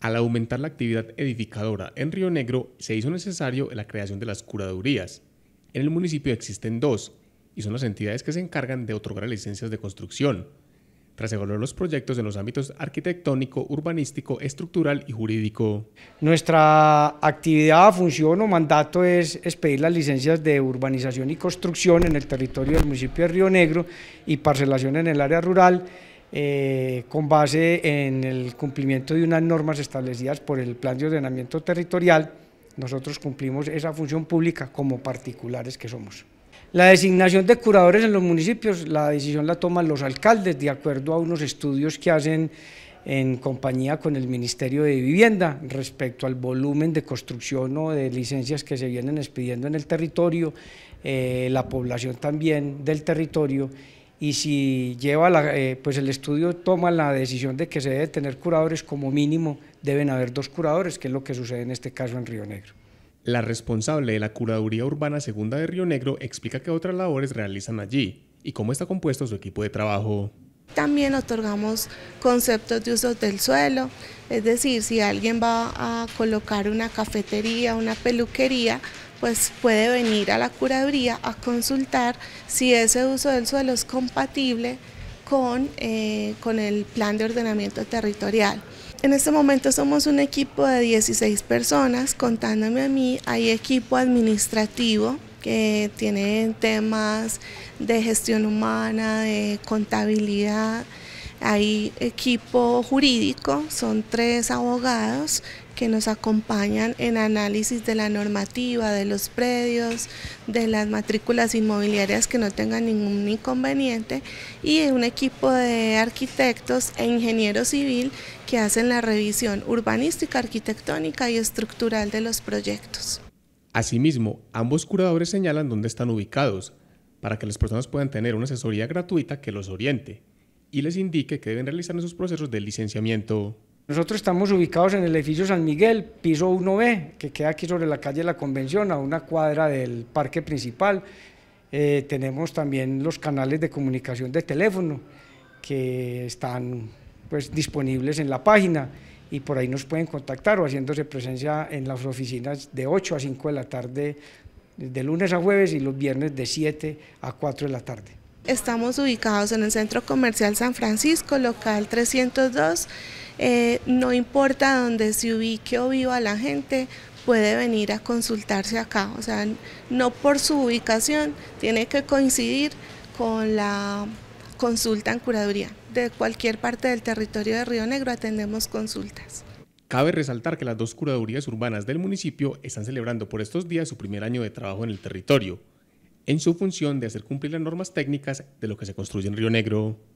Al aumentar la actividad edificadora en Río Negro, se hizo necesario la creación de las curadurías. En el municipio existen dos, y son las entidades que se encargan de otorgar licencias de construcción. Tras evaluar los proyectos en los ámbitos arquitectónico, urbanístico, estructural y jurídico. Nuestra actividad, función o mandato es, expedir las licencias de urbanización y construcción en el territorio del municipio de Río Negro y parcelación en el área rural eh, con base en el cumplimiento de unas normas establecidas por el Plan de Ordenamiento Territorial, nosotros cumplimos esa función pública como particulares que somos. La designación de curadores en los municipios, la decisión la toman los alcaldes de acuerdo a unos estudios que hacen en compañía con el Ministerio de Vivienda respecto al volumen de construcción o de licencias que se vienen expidiendo en el territorio, eh, la población también del territorio y si lleva la, eh, pues el estudio toma la decisión de que se debe tener curadores, como mínimo deben haber dos curadores, que es lo que sucede en este caso en Río Negro. La responsable de la Curaduría Urbana Segunda de Río Negro explica qué otras labores realizan allí y cómo está compuesto su equipo de trabajo. También otorgamos conceptos de usos del suelo, es decir, si alguien va a colocar una cafetería, una peluquería, pues puede venir a la curaduría a consultar si ese uso del suelo es compatible con, eh, con el plan de ordenamiento territorial. En este momento somos un equipo de 16 personas, contándome a mí, hay equipo administrativo que tiene temas de gestión humana, de contabilidad, hay equipo jurídico, son tres abogados que nos acompañan en análisis de la normativa, de los predios, de las matrículas inmobiliarias que no tengan ningún inconveniente y un equipo de arquitectos e ingeniero civil que hacen la revisión urbanística, arquitectónica y estructural de los proyectos. Asimismo, ambos curadores señalan dónde están ubicados para que las personas puedan tener una asesoría gratuita que los oriente y les indique que deben realizar esos procesos de licenciamiento nosotros estamos ubicados en el edificio San Miguel, piso 1B, que queda aquí sobre la calle La Convención, a una cuadra del parque principal. Eh, tenemos también los canales de comunicación de teléfono que están pues, disponibles en la página y por ahí nos pueden contactar o haciéndose presencia en las oficinas de 8 a 5 de la tarde, de lunes a jueves y los viernes de 7 a 4 de la tarde. Estamos ubicados en el Centro Comercial San Francisco, local 302 eh, no importa dónde se ubique o viva la gente, puede venir a consultarse acá. O sea, no por su ubicación, tiene que coincidir con la consulta en curaduría. De cualquier parte del territorio de Río Negro atendemos consultas. Cabe resaltar que las dos curadurías urbanas del municipio están celebrando por estos días su primer año de trabajo en el territorio, en su función de hacer cumplir las normas técnicas de lo que se construye en Río Negro.